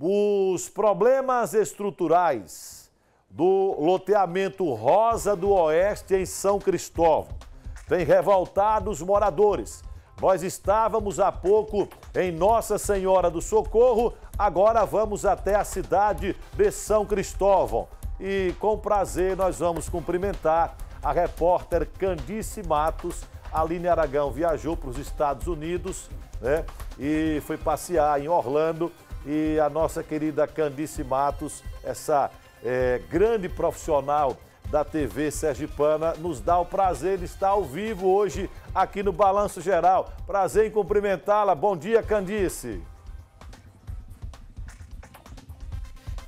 Os problemas estruturais do loteamento Rosa do Oeste em São Cristóvão têm revoltado os moradores. Nós estávamos há pouco em Nossa Senhora do Socorro, agora vamos até a cidade de São Cristóvão. E com prazer nós vamos cumprimentar a repórter Candice Matos. Aline Aragão viajou para os Estados Unidos né, e foi passear em Orlando e a nossa querida Candice Matos, essa é, grande profissional da TV Sergipana, nos dá o prazer de estar ao vivo hoje aqui no Balanço Geral. Prazer em cumprimentá-la. Bom dia, Candice.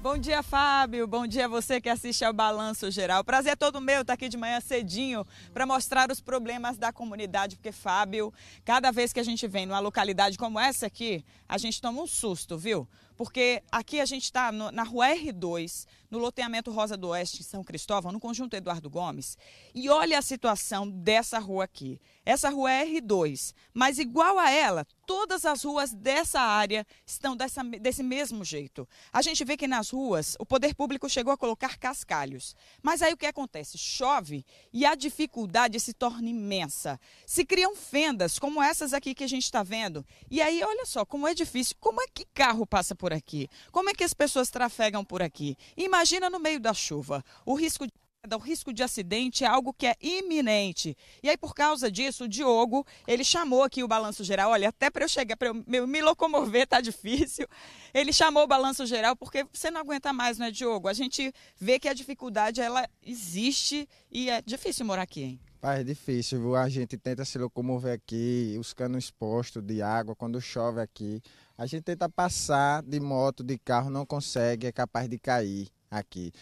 Bom dia, Fábio. Bom dia a você que assiste ao Balanço Geral. Prazer é todo meu estar tá aqui de manhã cedinho para mostrar os problemas da comunidade, porque, Fábio, cada vez que a gente vem numa localidade como essa aqui, a gente toma um susto, viu? porque aqui a gente está na rua R2, no loteamento Rosa do Oeste, em São Cristóvão, no conjunto Eduardo Gomes, e olha a situação dessa rua aqui. Essa rua é R2, mas igual a ela, todas as ruas dessa área estão dessa, desse mesmo jeito. A gente vê que nas ruas o poder público chegou a colocar cascalhos. Mas aí o que acontece? Chove e a dificuldade se torna imensa. Se criam fendas como essas aqui que a gente está vendo. E aí, olha só como é difícil. Como é que carro passa por por aqui? Como é que as pessoas trafegam por aqui? Imagina no meio da chuva. O risco de o risco de acidente é algo que é iminente. E aí, por causa disso, o Diogo, ele chamou aqui o Balanço Geral. Olha, até para eu chegar, para eu me locomover, tá difícil. Ele chamou o Balanço Geral porque você não aguenta mais, né, Diogo? A gente vê que a dificuldade, ela existe e é difícil morar aqui, hein? Rapaz, é difícil, viu? A gente tenta se locomover aqui, os canos expostos de água, quando chove aqui. A gente tenta passar de moto, de carro, não consegue, é capaz de cair aqui.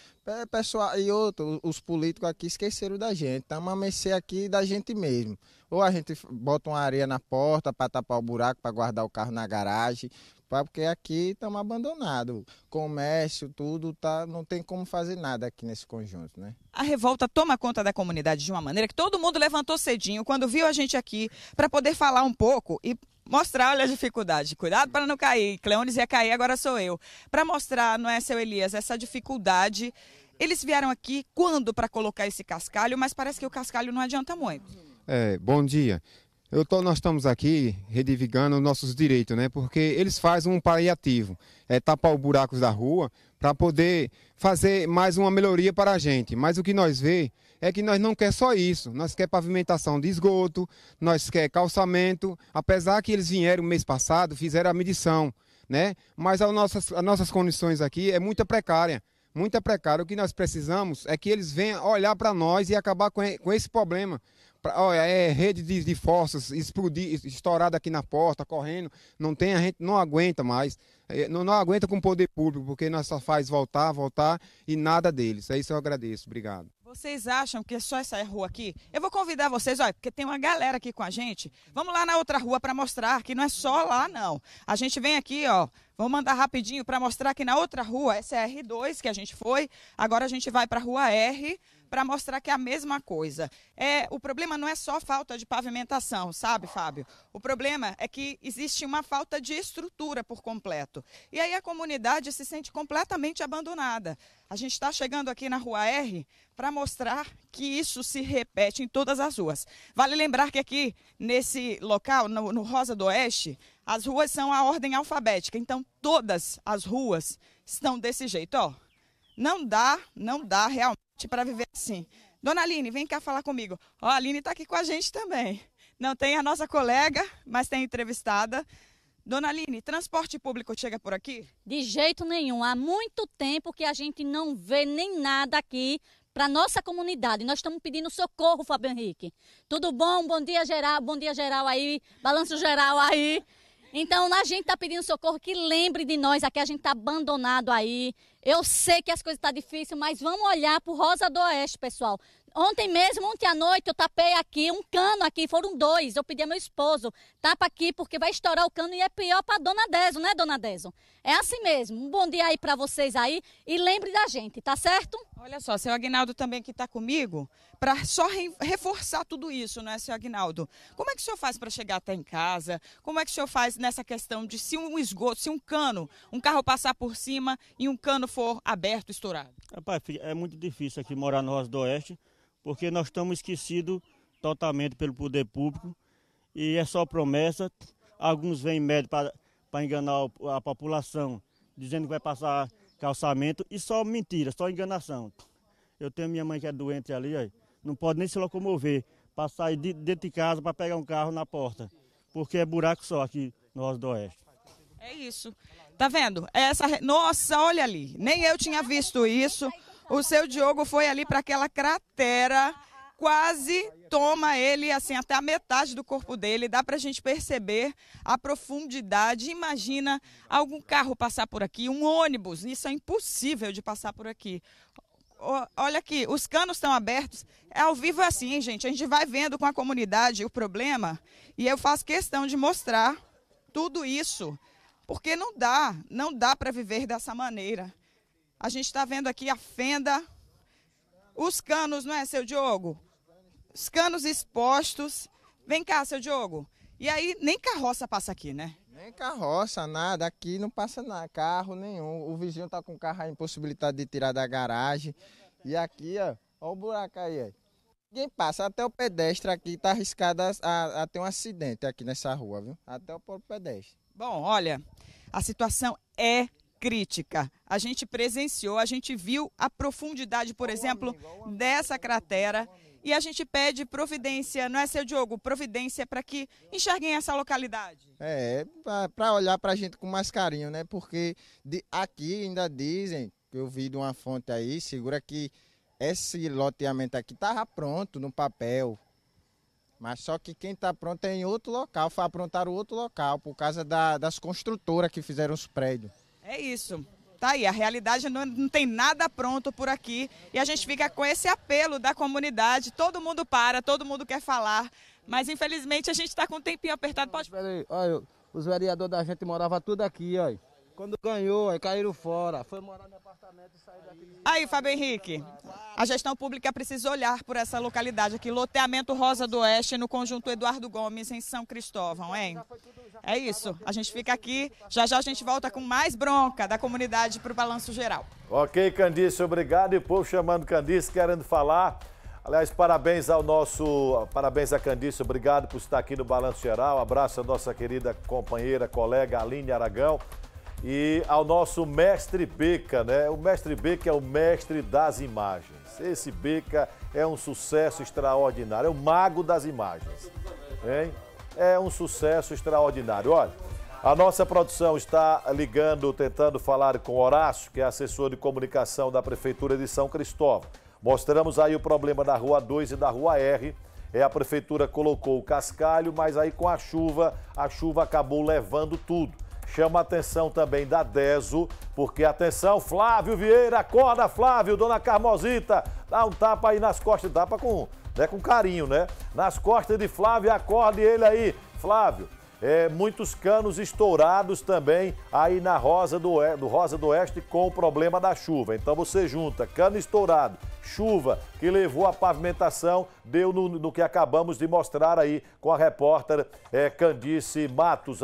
Pessoal, e outro, os políticos aqui esqueceram da gente. Estamos tá? a mercê aqui da gente mesmo. Ou a gente bota uma areia na porta para tapar o buraco, para guardar o carro na garagem porque aqui estamos abandonados. Comércio, tudo, tá, não tem como fazer nada aqui nesse conjunto, né? A revolta toma conta da comunidade de uma maneira que todo mundo levantou cedinho quando viu a gente aqui para poder falar um pouco e mostrar, olha a dificuldade. Cuidado para não cair. Cleones ia cair, agora sou eu. Para mostrar, não é, seu Elias, essa dificuldade. Eles vieram aqui quando para colocar esse cascalho, mas parece que o cascalho não adianta muito. É, bom dia eu tô, nós estamos aqui reivindicando nossos direitos, né? Porque eles fazem um paliativo, é tapar os buracos da rua para poder fazer mais uma melhoria para a gente. Mas o que nós vê é que nós não quer só isso, nós quer pavimentação de esgoto, nós quer calçamento, apesar que eles vieram mês passado, fizeram a medição, né? Mas as nossas, as nossas condições aqui é muito precária muito precária. O que nós precisamos é que eles venham olhar para nós e acabar com, esse problema pra, olha, é rede de, de explodir, estourada aqui na porta, correndo, não tem, a gente não aguenta mais. É, não, não aguenta com o poder público, porque nós só faz voltar, voltar e nada deles. É isso que eu agradeço. Obrigado. Vocês acham que é só essa é rua aqui? Eu vou convidar vocês, olha, porque tem uma galera aqui com a gente. Vamos lá na outra rua para mostrar que não é só lá, não. A gente vem aqui, ó. Vou mandar rapidinho para mostrar que na outra rua, essa é a R2 que a gente foi. Agora a gente vai para a rua R para mostrar que é a mesma coisa. É, o problema não é só falta de pavimentação, sabe, Fábio? O problema é que existe uma falta de estrutura por completo. E aí a comunidade se sente completamente abandonada. A gente está chegando aqui na Rua R para mostrar que isso se repete em todas as ruas. Vale lembrar que aqui, nesse local, no, no Rosa do Oeste, as ruas são a ordem alfabética. Então, todas as ruas estão desse jeito, ó. Não dá, não dá realmente para viver assim. Dona Aline, vem cá falar comigo. Oh, a Aline está aqui com a gente também. Não tem a nossa colega, mas tem entrevistada. Dona Aline, transporte público chega por aqui? De jeito nenhum. Há muito tempo que a gente não vê nem nada aqui para nossa comunidade. Nós estamos pedindo socorro, Fábio Henrique. Tudo bom? Bom dia geral, bom dia geral aí, balanço geral aí. Então, a gente está pedindo socorro, que lembre de nós, aqui a gente está abandonado aí. Eu sei que as coisas estão tá difíceis, mas vamos olhar para o Rosa do Oeste, pessoal. Ontem mesmo, ontem à noite, eu tapei aqui um cano aqui, foram dois. Eu pedi ao meu esposo, tapa aqui porque vai estourar o cano e é pior para dona Deso, né, dona Deso? É assim mesmo. Um bom dia aí para vocês aí e lembre da gente, tá certo? Olha só, seu Aguinaldo também que está comigo, para só re reforçar tudo isso, não é, senhor Aguinaldo? Como é que o senhor faz para chegar até em casa? Como é que o senhor faz nessa questão de se um esgoto, se um cano, um carro passar por cima e um cano for aberto, estourado? Rapaz, é muito difícil aqui morar no Rosa do Oeste, porque nós estamos esquecidos totalmente pelo poder público e é só promessa. Alguns vêm médio para enganar a população, dizendo que vai passar calçamento e só mentira, só enganação. Eu tenho minha mãe que é doente ali, aí não pode nem se locomover, para sair de dentro de casa para pegar um carro na porta, porque é buraco só aqui no Oeste do Oeste. É isso. Tá vendo? É essa Nossa, olha ali. Nem eu tinha visto isso. O seu Diogo foi ali para aquela cratera, quase toma ele assim até a metade do corpo dele. Dá para a gente perceber a profundidade. Imagina algum carro passar por aqui, um ônibus. Isso é impossível de passar por aqui olha aqui, os canos estão abertos. É ao vivo é assim, gente. A gente vai vendo com a comunidade o problema e eu faço questão de mostrar tudo isso, porque não dá, não dá para viver dessa maneira. A gente está vendo aqui a fenda, os canos, não é, seu Diogo? Os canos expostos. Vem cá, seu Diogo. E aí nem carroça passa aqui, né? Nem carroça, nada. Aqui não passa nada, carro nenhum. O vizinho tá com o carro impossibilitado de tirar da garagem. E aqui, ó, ó o buraco aí, ó. Ninguém passa, até o pedestre aqui tá arriscado a, a, a ter um acidente aqui nessa rua, viu? Até o próprio pedestre. Bom, olha, a situação é crítica. A gente presenciou, a gente viu a profundidade, por exemplo, dessa cratera e a gente pede providência, não é, seu Diogo? Providência para que enxerguem essa localidade. É, para olhar para a gente com mais carinho, né? Porque de, aqui ainda dizem, que eu vi de uma fonte aí, segura que esse loteamento aqui estava pronto no papel. Mas só que quem está pronto é em outro local, foi aprontar o outro local, por causa da, das construtoras que fizeram os prédios. É isso. Tá aí, a realidade não, não, tem nada pronto por aqui e a gente fica com esse apelo da comunidade. Todo mundo para, todo mundo quer falar, mas infelizmente a gente está com um tempinho apertado. Pode... Olha, os vereadores da gente moravam tudo aqui, olha. Quando ganhou, aí caíram fora. Foi morar no apartamento e sair daqui. Aí, Fábio Henrique, a gestão pública precisa olhar por essa localidade aqui, loteamento Rosa do Oeste, no conjunto Eduardo Gomes, em São Cristóvão, hein? É isso. A gente fica aqui. Já já a gente volta com mais bronca da comunidade para o Balanço Geral. Ok, Candice, obrigado. E o povo chamando Candice, querendo falar. Aliás, parabéns ao nosso. Parabéns a Candice, obrigado por estar aqui no Balanço Geral. Abraço a nossa querida companheira, colega Aline Aragão e ao nosso mestre Beca, né? O mestre Beca é o mestre das imagens. Esse Beca é um sucesso extraordinário, é o mago das imagens. Hein? É um sucesso extraordinário. Olha, a nossa produção está ligando, tentando falar com Horácio, que é assessor de comunicação da Prefeitura de São Cristóvão. Mostramos aí o problema da Rua 2 e da Rua R. É, a prefeitura colocou o cascalho, mas aí com a chuva, a chuva acabou levando tudo. Chama a atenção também da DESO, porque atenção, Flávio Vieira, acorda Flávio, dona Carmosita, dá um tapa aí nas costas, tapa com, né, com carinho, né? Nas costas de Flávio, acorde ele aí, Flávio. É, muitos canos estourados também aí na Rosa do, do Rosa do Oeste com o problema da chuva. Então você junta cano estourado, chuva que levou à pavimentação, deu no, no que acabamos de mostrar aí com a repórter é, Candice Matos.